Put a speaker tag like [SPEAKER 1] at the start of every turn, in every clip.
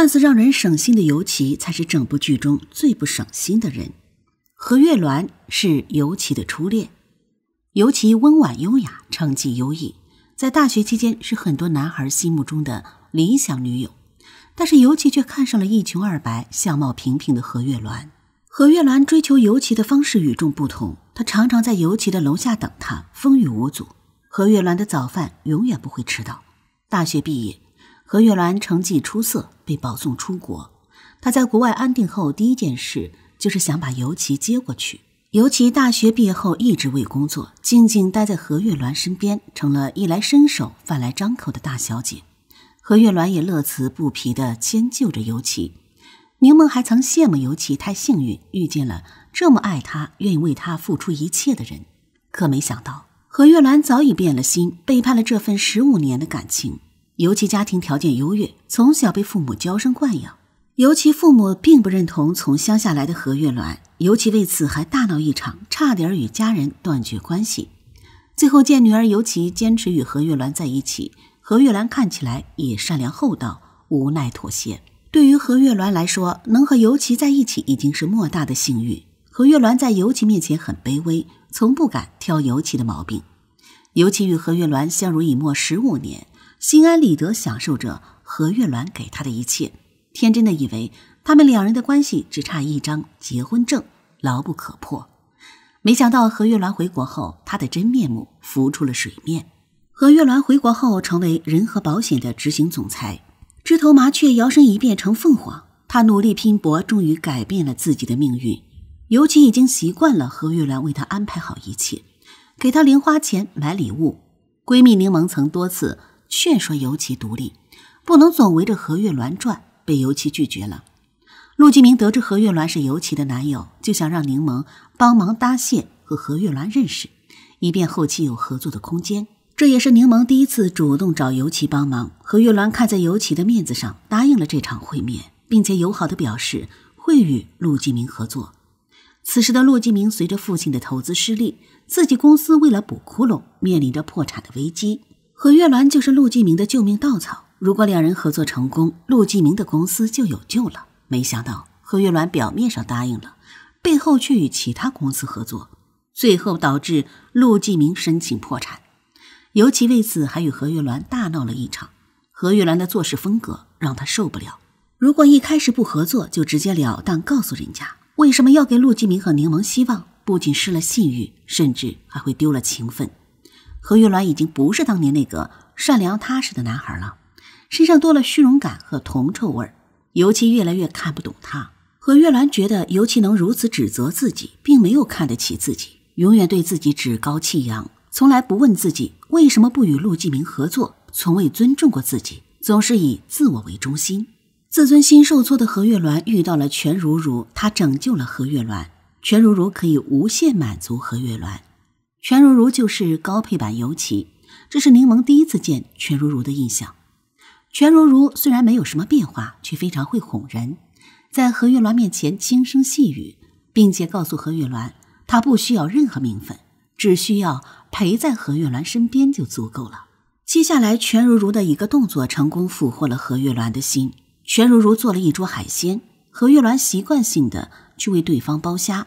[SPEAKER 1] 看似让人省心的尤其，才是整部剧中最不省心的人。何月鸾是尤其的初恋。尤其温婉优雅，成绩优异，在大学期间是很多男孩心目中的理想女友。但是尤其却看上了一穷二白、相貌平平的何月鸾。何月鸾追求尤其的方式与众不同，她常常在尤其的楼下等他，风雨无阻。何月鸾的早饭永远不会迟到。大学毕业。何月兰成绩出色，被保送出国。她在国外安定后，第一件事就是想把尤其接过去。尤其大学毕业后一直未工作，静静待在何月兰身边，成了衣来伸手、饭来张口的大小姐。何月兰也乐此不疲的迁就着尤其。柠檬还曾羡慕尤其太幸运，遇见了这么爱她、愿意为她付出一切的人。可没想到，何月兰早已变了心，背叛了这份十五年的感情。尤其家庭条件优越，从小被父母娇生惯养。尤其父母并不认同从乡下来的何月鸾，尤其为此还大闹一场，差点与家人断绝关系。最后见女儿尤其坚持与何月鸾在一起，何月兰看起来也善良厚道，无奈妥协。对于何月鸾来说，能和尤其在一起已经是莫大的幸运。何月鸾在尤其面前很卑微，从不敢挑尤其的毛病。尤其与何月鸾相濡以沫十五年。心安理得享受着何月兰给他的一切，天真的以为他们两人的关系只差一张结婚证，牢不可破。没想到何月兰回国后，他的真面目浮出了水面。何月兰回国后，成为人和保险的执行总裁，枝头麻雀摇身一变成凤凰。他努力拼搏，终于改变了自己的命运。尤其已经习惯了何月兰为他安排好一切，给他零花钱买礼物。闺蜜柠檬曾多次。劝说尤其独立，不能总围着何月鸾转，被尤其拒绝了。陆继明得知何月鸾是尤其的男友，就想让柠檬帮忙搭线和何月鸾认识，以便后期有合作的空间。这也是柠檬第一次主动找尤其帮忙。何月鸾看在尤其的面子上，答应了这场会面，并且友好的表示会与陆继明合作。此时的陆继明，随着父亲的投资失利，自己公司为了补窟窿，面临着破产的危机。何月兰就是陆继明的救命稻草，如果两人合作成功，陆继明的公司就有救了。没想到何月兰表面上答应了，背后却与其他公司合作，最后导致陆继明申请破产。尤其为此还与何月兰大闹了一场。何月兰的做事风格让他受不了。如果一开始不合作，就直截了当告诉人家为什么要给陆继明和柠檬希望，不仅失了信誉，甚至还会丢了情分。何月鸾已经不是当年那个善良踏实的男孩了，身上多了虚荣感和铜臭味儿。尤其越来越看不懂他。何月鸾觉得，尤其能如此指责自己，并没有看得起自己，永远对自己趾高气扬，从来不问自己为什么不与陆继明合作，从未尊重过自己，总是以自我为中心。自尊心受挫的何月鸾遇到了全如如，他拯救了何月鸾。全如如可以无限满足何月鸾。全如如就是高配版尤其，这是柠檬第一次见全如如的印象。全如如虽然没有什么变化，却非常会哄人，在何月鸾面前轻声细语，并且告诉何月鸾，她不需要任何名分，只需要陪在何月鸾身边就足够了。接下来，全如如的一个动作成功俘获了何月鸾的心。全如如做了一桌海鲜，何月鸾习惯性的去为对方剥虾，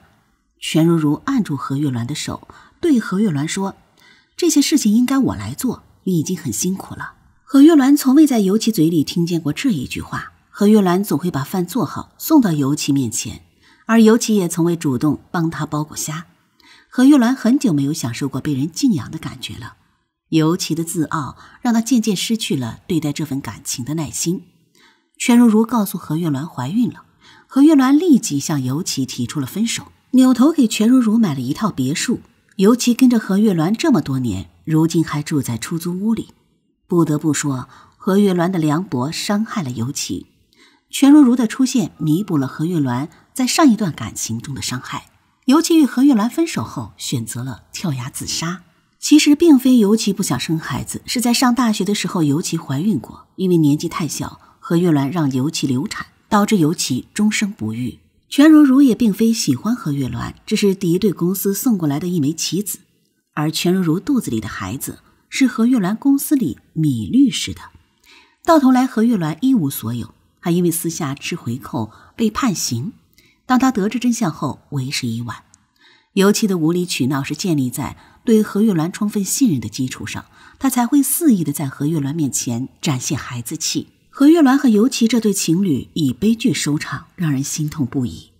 [SPEAKER 1] 全如如按住何月鸾的手。对何月鸾说：“这些事情应该我来做，你已经很辛苦了。”何月鸾从未在尤其嘴里听见过这一句话。何月鸾总会把饭做好送到尤其面前，而尤其也从未主动帮她剥过虾。何月鸾很久没有享受过被人敬仰的感觉了。尤其的自傲让她渐渐失去了对待这份感情的耐心。全如如告诉何月鸾怀孕了，何月鸾立即向尤其提出了分手，扭头给全如如买了一套别墅。尤其跟着何月鸾这么多年，如今还住在出租屋里，不得不说，何月鸾的凉薄伤害了尤其。全如如的出现弥补了何月鸾在上一段感情中的伤害。尤其与何月鸾分手后，选择了跳崖自杀。其实并非尤其不想生孩子，是在上大学的时候，尤其怀孕过，因为年纪太小，何月鸾让尤其流产，导致尤其终生不育。全如如也并非喜欢何月兰，这是敌对公司送过来的一枚棋子，而全如如肚子里的孩子是何月兰公司里米律师的。到头来，何月兰一无所有，还因为私下吃回扣被判刑。当他得知真相后，为时已晚。尤其的无理取闹是建立在对何月兰充分信任的基础上，他才会肆意的在何月兰面前展现孩子气。何月兰和尤其这对情侣以悲剧收场，让人心痛不已。